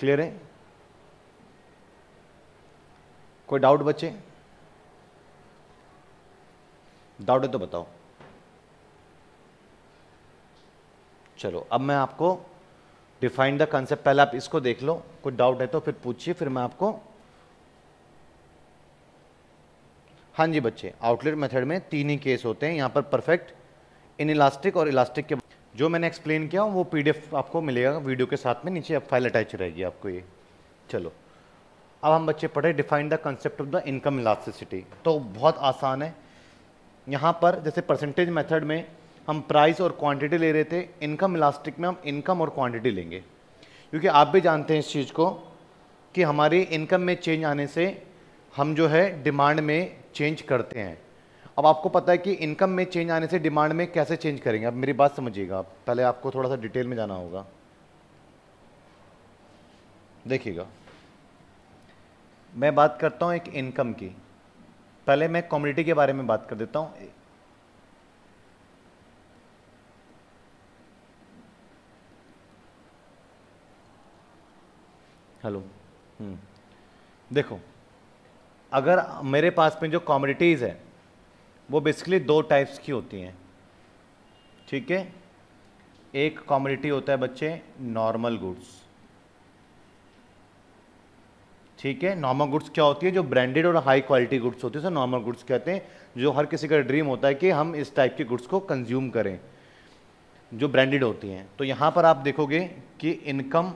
Clear है कोई doubt बच्चे डाउट है तो बताओ चलो अब मैं आपको डिफाइन द कंसेप्ट पहले आप इसको देख लो कोई डाउट है तो फिर पूछिए फिर मैं आपको हाँ जी बच्चे आउटलेट मेथड में तीन ही केस होते हैं यहां पर परफेक्ट इन इलास्टिक और इलास्टिक के जो मैंने एक्सप्लेन किया वो पी आपको मिलेगा वीडियो के साथ में नीचे अब फाइल अटैच रहेगी आपको ये चलो अब हम बच्चे पढ़े define the concept of the income elasticity तो बहुत आसान है यहाँ पर जैसे परसेंटेज मेथड में हम प्राइस और क्वांटिटी ले रहे थे इनकम इलास्टिक में हम इनकम और क्वांटिटी लेंगे क्योंकि आप भी जानते हैं इस चीज़ को कि हमारी इनकम में चेंज आने से हम जो है डिमांड में चेंज करते हैं अब आपको पता है कि इनकम में चेंज आने से डिमांड में कैसे चेंज करेंगे अब मेरी बात समझिएगा आप पहले आपको थोड़ा सा डिटेल में जाना होगा देखिएगा मैं बात करता हूँ एक इनकम की पहले मैं कम्युनिटी के बारे में बात कर देता हूँ हेलो हम्म। देखो अगर मेरे पास में जो कॉमोडिटीज़ है वो बेसिकली दो टाइप्स की होती हैं ठीक है एक कॉमोडिटी होता है बच्चे नॉर्मल गुड्स ठीक है नॉर्मल गुड्स क्या होती है जो ब्रांडेड और हाई क्वालिटी गुड्स होती है सर नॉर्मल गुड्स कहते हैं जो हर किसी का ड्रीम होता है कि हम इस टाइप के गुड्स को कंज्यूम करें जो ब्रांडेड होती हैं तो यहां पर आप देखोगे कि इनकम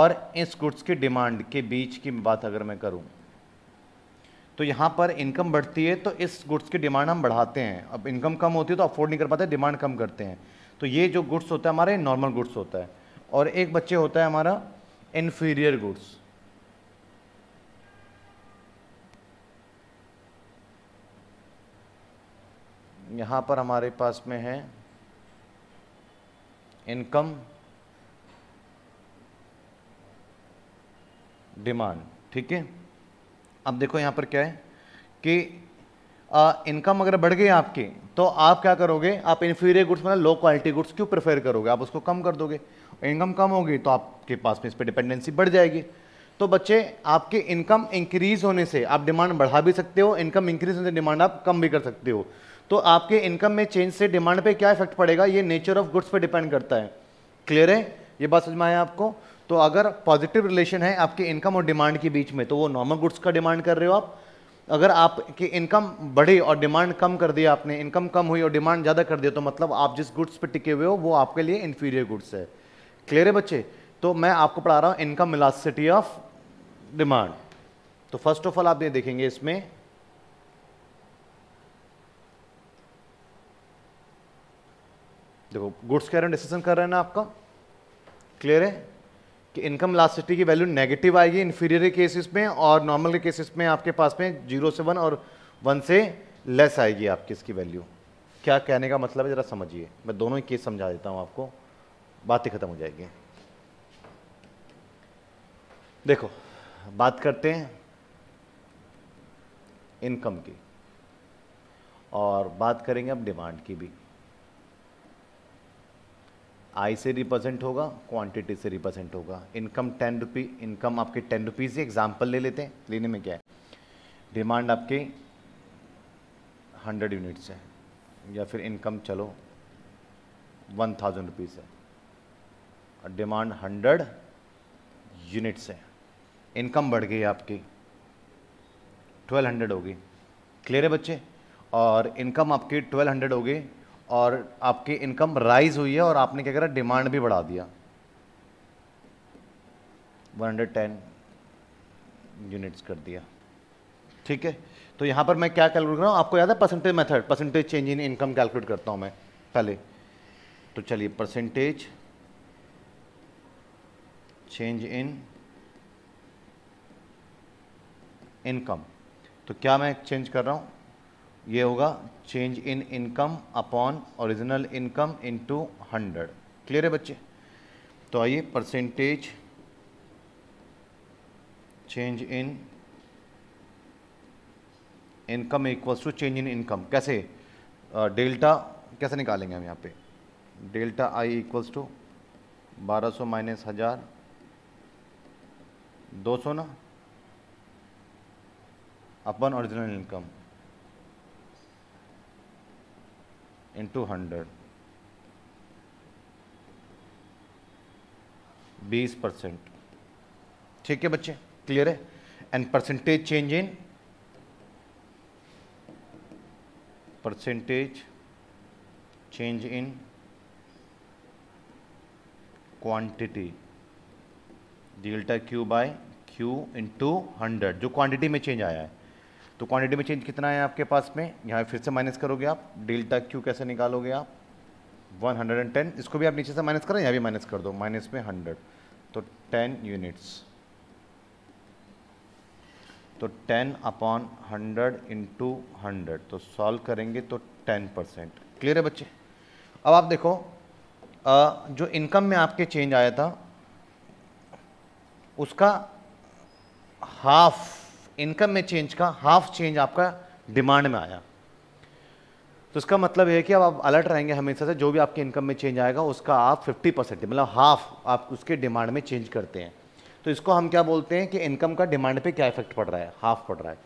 और इस गुड्स की डिमांड के बीच की बात अगर मैं करूं तो यहाँ पर इनकम बढ़ती है तो इस गुड्स की डिमांड हम बढ़ाते हैं अब इनकम कम होती है तो अफोर्ड नहीं कर पाते डिमांड कम करते हैं तो ये जो गुड्स होता है हमारे नॉर्मल गुड्स होता है और एक बच्चे होता है हमारा इन्फीरियर गुड्स यहाँ पर हमारे पास में है इनकम डिमांड ठीक है अब देखो यहाँ पर क्या है कि इनकम अगर बढ़ गई आपकी तो आप क्या करोगे आप इन्फीरियर गुड्स मतलब लो क्वालिटी गुड्स क्यों प्रेफर करोगे आप उसको कम कर दोगे इनकम कम होगी तो आपके पास में इस पर डिपेंडेंसी बढ़ जाएगी तो बच्चे आपके इनकम इंक्रीज होने से आप डिमांड बढ़ा भी सकते हो इनकम इंक्रीज होने से डिमांड आप कम भी कर सकते हो तो आपके इनकम में चेंज से डिमांड पे क्या इफेक्ट पड़ेगा ये नेचर ऑफ गुड्स पे डिपेंड करता है क्लियर है ये बात समझ में आया आपको तो अगर पॉजिटिव रिलेशन है आपके इनकम और डिमांड के बीच में तो वो नॉर्मल गुड्स का डिमांड कर रहे हो आप अगर आपकी इनकम बढ़ी और डिमांड कम कर दिया आपने इनकम कम हुई और डिमांड ज़्यादा कर दिया तो मतलब आप जिस गुड्स पर टिके हुए हो वो आपके लिए इन्फीरियर गुड्स है क्लियर है बच्चे तो मैं आपको पढ़ा रहा हूँ इनकम इलास्टिटी ऑफ डिमांड तो फर्स्ट ऑफ ऑल आप ये देखेंगे इसमें देखो गुड्स कह रहे हैं डिसीजन कर रहे हैं ना आपका क्लियर है कि इनकम लास्टिटी की वैल्यू नेगेटिव आएगी इन्फीरियर केसेस में और नॉर्मल के केसेस में आपके पास में जीरो से वन और वन से लेस आएगी आपकी इसकी वैल्यू क्या कहने का मतलब है ज़रा समझिए मैं दोनों ही केस समझा देता हूँ आपको बातें ख़त्म हो जाएगी देखो बात करते हैं इनकम की और बात करेंगे अब डिमांड की भी आई से रिप्रेजेंट होगा क्वांटिटी से रिप्रेजेंट होगा इनकम टेन रुपी इनकम आपके टेन रुपीज़ ही एग्जाम्पल ले लेते हैं लेने में क्या है डिमांड आपके हंड्रेड यूनिट्स है या फिर इनकम चलो वन थाउजेंड रुपीज़ है और डिमांड हंड्रेड यूनिट्स है इनकम बढ़ गई आपकी ट्वेल्व हंड्रेड होगी क्लियर है बच्चे और इनकम आपकी ट्वेल्व हंड्रेड होगी और आपकी इनकम राइज हुई है और आपने क्या करा डिमांड भी बढ़ा दिया 110 यूनिट्स कर दिया ठीक है तो यहाँ पर मैं क्या कैलकुलेट कर रहा हूँ आपको याद है percentage method percentage change in income calculate करता हूँ मैं पहले तो चलिए परसेंटेज चेंज इन इनकम तो क्या मैं चेंज कर रहा हूँ ये होगा change in income upon original income into hundred clear है बच्चे तो आइए percentage change in income equals to change in income कैसे डेल्टा कैसे निकालेंगे हम यहाँ पे डेल्टा आई इक्वल्स टू बारह सौ माइनस हज़ार दो सौ ना अपन ओरिजिनल इनकम इंटू हंड्रेड बीस परसेंट ठीक है बच्चे क्लियर है and percentage change in percentage change in quantity delta Q by Q into hundred जो क्वांटिटी में चेंज आया है तो क्वांटिटी में चेंज कितना है आपके पास में यहाँ फिर से माइनस करोगे आप डेल्टा क्यू कैसे निकालोगे आप 110 इसको भी आप नीचे से माइनस करें यहाँ भी माइनस कर दो माइनस में 100 तो 10 यूनिट्स तो 10 अपॉन 100 इंटू हंड्रेड तो सॉल्व करेंगे तो 10 परसेंट क्लियर है बच्चे अब आप देखो आ, जो इनकम में आपके चेंज आया था उसका हाफ इनकम में चेंज का हाफ चेंज आपका डिमांड में आया तो इसका मतलब है कि अब आप अलर्ट रहेंगे हमेशा से जो भी आपके इनकम में चेंज आएगा उसका आप 50 परसेंट मतलब हाफ आप उसके डिमांड में चेंज करते हैं तो इसको हम क्या बोलते हैं कि इनकम का डिमांड पे क्या इफेक्ट पड़ रहा है हाफ पड़ रहा है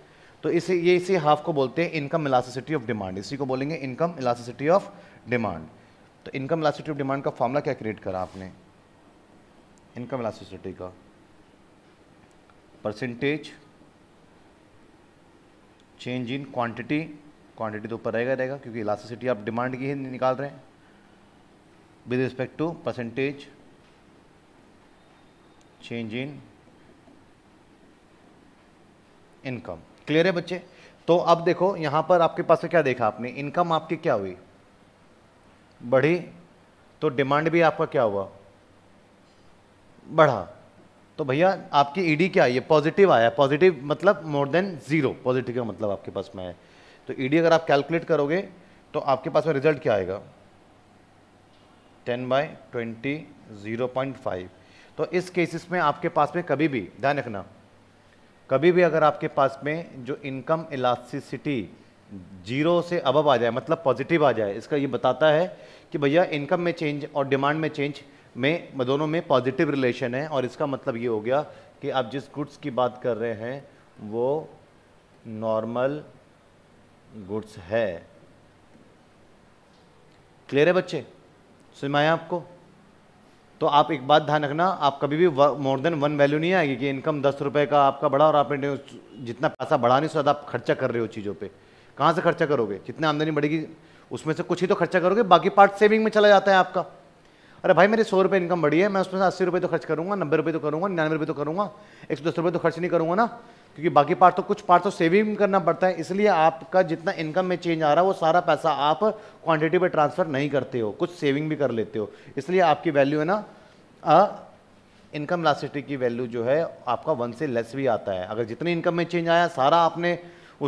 तो इसे ये इसी हाफ को बोलते हैं इनकम इलासिसिटी ऑफ डिमांड इसी को बोलेंगे इनकम इलासिसिटी ऑफ डिमांड तो इनकम इलास्टिसिटी ऑफ डिमांड का फॉर्मूला क्या क्रिएट करा आपने इनकम इलासिसिटी का percentage change in quantity quantity तो ऊपर रहेगा रहेगा क्योंकि इलास्टिसिटी आप डिमांड की ही निकाल रहे हैं with respect to percentage change in income clear है बच्चे तो अब देखो यहाँ पर आपके पास क्या देखा आपने इनकम आपकी क्या हुई बढ़ी तो डिमांड भी आपका क्या हुआ बढ़ा तो भैया आपकी ईडी e क्या आई है पॉजिटिव आया पॉजिटिव मतलब मोर देन जीरो पॉजिटिव का मतलब आपके पास में है तो ईडी e अगर आप कैलकुलेट करोगे तो आपके पास में रिजल्ट क्या आएगा ten by twenty zero point five तो इस केसेस में आपके पास में कभी भी ध्यान रखना कभी भी अगर आपके पास में जो इनकम इलास्टिसिटी जीरो से अबब आ जाए मतलब पॉजिटिव आ जाए इसका ये बताता है कि भैया इनकम में चेंज और डिमांड में चेंज में दोनों में पॉजिटिव रिलेशन है और इसका मतलब ये हो गया कि आप जिस गुड्स की बात कर रहे हैं वो नॉर्मल गुड्स है क्लियर है बच्चे समझ आपको तो आप एक बात ध्यान रखना आप कभी भी मोर देन वन वैल्यू नहीं आएगी कि इनकम दस रुपए का आपका बढ़ा और आपने जितना पैसा बढ़ा नहीं सदा आप खर्चा कर रहे हो चीज़ों पे कहाँ से खर्चा करोगे जितना आमदनी बढ़ेगी उसमें से कुछ ही तो खर्चा करोगे बाकी पार्ट सेविंग में चला जाता है आपका अरे भाई मेरे सौ रुपये इनकम बढ़ी है मैं उसमें से अस्सी रुपये तो खर्च करूँगा नब्बे रुपये तो करूँगा निन्यानवे रुपये तो करूँगा एक सौ दस रुपये तो खर्च नहीं करूँगा ना क्योंकि बाकी पार्ट तो कुछ पार्ट तो सेविंग करना पड़ता है इसलिए आपका जितना इनकम में चेंज आ रहा है वो सारा पैसा आप क्वांटिटी पर ट्रांसफ़र नहीं करते हो कुछ सेविंग भी कर लेते हो इसलिए आपकी वैल्यू है ना इनकम लास्टिटी की वैल्यू जो है आपका वन से लेस भी आता है अगर जितनी इनकम में चेंज आया सारा आपने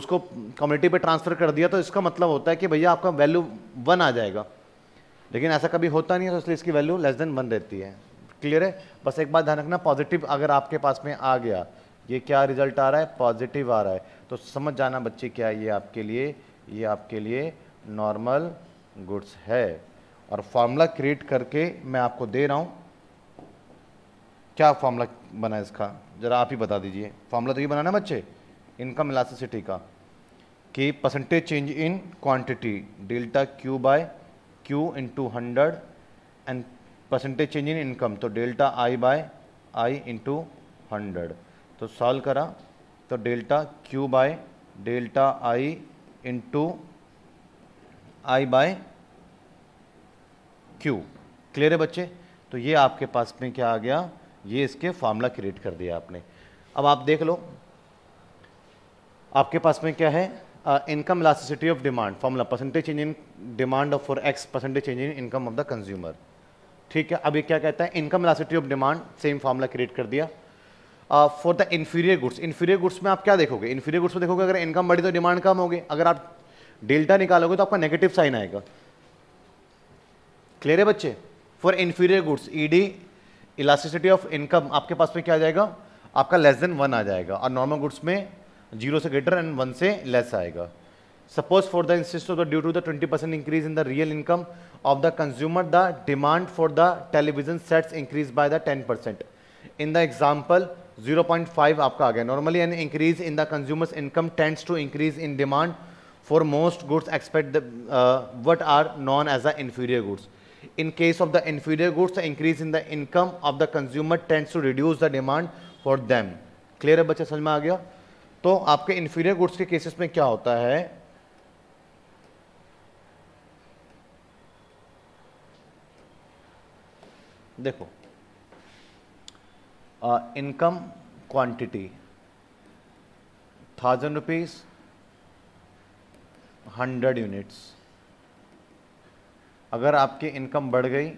उसको कम्युनिटी पे ट्रांसफ़र कर दिया तो इसका मतलब होता है कि भैया आपका वैल्यू वन आ जाएगा लेकिन ऐसा कभी होता नहीं है तो इसलिए इसकी वैल्यू लेस देन वन रहती है क्लियर है बस एक बात ध्यान रखना पॉजिटिव अगर आपके पास में आ गया ये क्या रिजल्ट आ रहा है पॉजिटिव आ रहा है तो समझ जाना बच्चे क्या ये आपके लिए ये आपके लिए नॉर्मल गुड्स है और फार्मूला क्रिएट करके मैं आपको दे रहा हूँ क्या फार्मूला बना इसका ज़रा आप ही बता दीजिए फार्मूला तो ये बनाना बच्चे इनकम इलासिसिटी का कि percentage change in quantity delta Q by Q into hundred and percentage change in income तो delta I by I into hundred तो सॉल्व करा तो delta Q by delta I into I by Q clear है बच्चे तो ये आपके पास में क्या आ गया ये इसके फार्मूला क्रिएट कर दिया आपने अब आप देख लो आपके पास में क्या है uh, income elasticity of demand formula percentage change in demand of for x percentage change in income of the consumer ठीक है अब ये क्या कहता है income elasticity of demand same formula create कर दिया for the inferior goods inferior goods में आप क्या देखोगे इन्फीरियर गुड्स में देखोगे अगर इनकम बढ़ी तो डिमांड कम होगी अगर आप डेल्टा निकालोगे तो आपका नेगेटिव साइन आएगा क्लियर है बच्चे for inferior goods ED elasticity of income आपके पास में क्या आ जाएगा आपका लेस देन वन आ जाएगा और नॉर्मल गुड्स में जीरो से ग्रेटर एंड वन से लेस आएगा सपोज फॉर द इंस of the due to the twenty percent increase in the real income of the consumer the demand for the television sets increase by the ten percent in the example zero point five आपका आ गया normally an increase in the consumers income tends to increase in demand for most goods expect what are known as a inferior goods in case of the inferior goods increase in the income of the consumer tends to reduce the demand for them clear है बच्चा समझ में आ गया तो आपके inferior goods के cases में क्या होता है देखो income quantity thousand rupees hundred units अगर आपकी इनकम बढ़ गई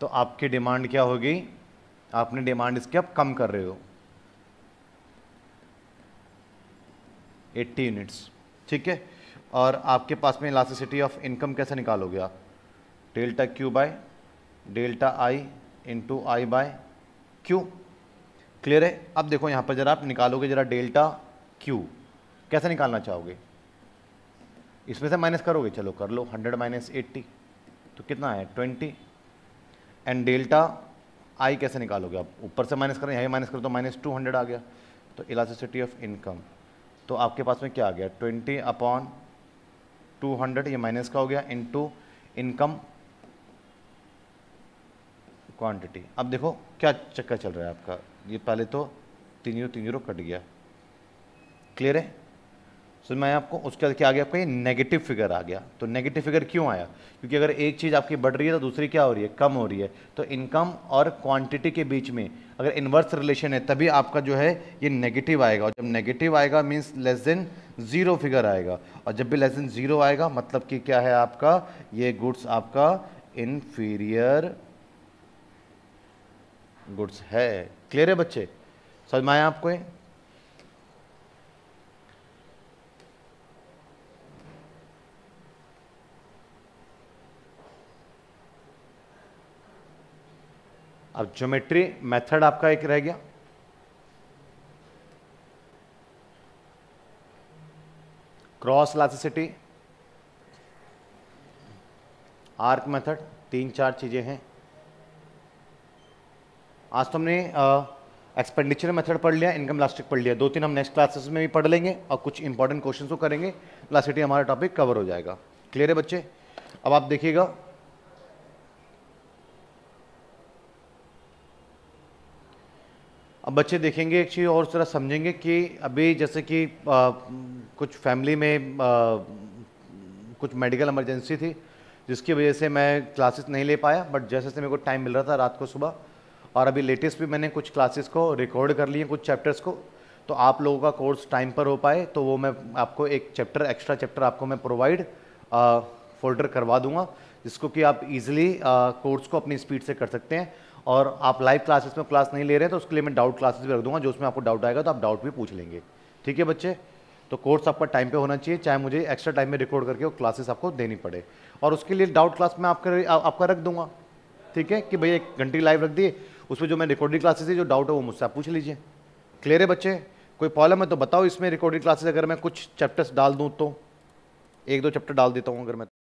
तो आपकी डिमांड क्या होगी आपने डिमांड इसकी आप कम कर रहे हो एट्टी यूनिट्स ठीक है और आपके पास में इलास्टिसिटी ऑफ इनकम कैसे निकालोगे आप delta Q by delta I into I by Q clear है अब देखो यहाँ पर जरा आप निकालोगे जरा डेल्टा क्यू कैसे निकालना चाहोगे इसमें से माइनस करोगे चलो कर लो हंड्रेड माइनस एट्टी तो कितना है ट्वेंटी एंड डेल्टा आई कैसे निकालोगे आप ऊपर से माइनस करें यहाँ माइनस करो तो माइनस टू हंड्रेड आ गया तो इलास्टिसिटी ऑफ इनकम तो आपके पास में क्या आ गया ट्वेंटी अपॉन टू हंड्रेड ये माइनस का हो गया इनटू इनकम क्वांटिटी अब देखो क्या चक्कर चल रहा है आपका ये पहले तो तीन यूरो तीन यूरो कट गया क्लियर है सो so, मैं आपको उसके क्या आ गया आपका ये नेगेटिव फिगर आ गया तो नेगेटिव फिगर क्यों आया क्योंकि अगर एक चीज़ आपकी बढ़ रही है तो दूसरी क्या हो रही है कम हो रही है तो इनकम और क्वांटिटी के बीच में अगर इन्वर्स रिलेशन है तभी आपका जो है ये नेगेटिव आएगा और जब नेगेटिव आएगा means less than zero figure आएगा और जब भी लेस देन ज़ीरो आएगा मतलब कि क्या है आपका ये गुड्स आपका इन्फीरियर गुड्स है क्लियर है बच्चे समझ में आया आपको है? अब ज्योमेट्री मेथड आपका एक रह गया क्रॉस लासिसिटी आर्क मेथड तीन चार चीज़ें हैं आज तो हमने एक्सपेंडिचर मेथड पढ़ लिया इनकम लास्टिक पढ़ लिया दो तीन हम नेक्स्ट क्लासेस में भी पढ़ लेंगे और कुछ इंपॉर्टेंट क्वेश्चन को करेंगे लास्टिटी हमारा टॉपिक कवर हो जाएगा क्लियर है बच्चे अब आप देखिएगा अब बच्चे देखेंगे एक चीज़ और ज़रा समझेंगे कि अभी जैसे कि आ, कुछ फैमिली में आ, कुछ मेडिकल इमरजेंसी थी जिसकी वजह से मैं क्लासेस नहीं ले पाया बट जैसे जैसे मेरे को टाइम मिल रहा था रात को सुबह और अभी लेटेस्ट भी मैंने कुछ क्लासेस को रिकॉर्ड कर लिए कुछ चैप्टर्स को तो आप लोगों का कोर्स टाइम पर हो पाए तो वो मैं आपको एक चैप्टर एक्स्ट्रा चैप्टर आपको मैं प्रोवाइड फोल्डर करवा दूंगा जिसको कि आप इजीली कोर्स को अपनी स्पीड से कर सकते हैं और आप लाइव क्लासेस में क्लास नहीं ले रहे हैं तो उसके लिए मैं डाउट क्लासेस भी रख दूंगा जो उसमें आपको डाउट आएगा तो आप डाउट भी पूछ लेंगे ठीक है बच्चे तो कोर्स आपका टाइम पे होना चाहिए चाहे मुझे एक्स्ट्रा टाइम में रिकॉर्ड करके वो क्लासेस आपको देनी पड़े और उसके लिए डाउट क्लास में आपका आपका रख दूंगा ठीक है कि भैया एक घंटी लाइव रख दिए उसमें जो मैं रिकॉर्डिंग क्लासेस है जो डाउट है वो मुझसे आप पूछ लीजिए क्लियर है बच्चे कोई प्रॉब्लम है तो बताओ इसमें रिकॉर्डिंग क्लासेस अगर मैं कुछ चैप्टर्स डाल दूँ तो एक दो चैप्टर डाल देता हूँ अगर मैं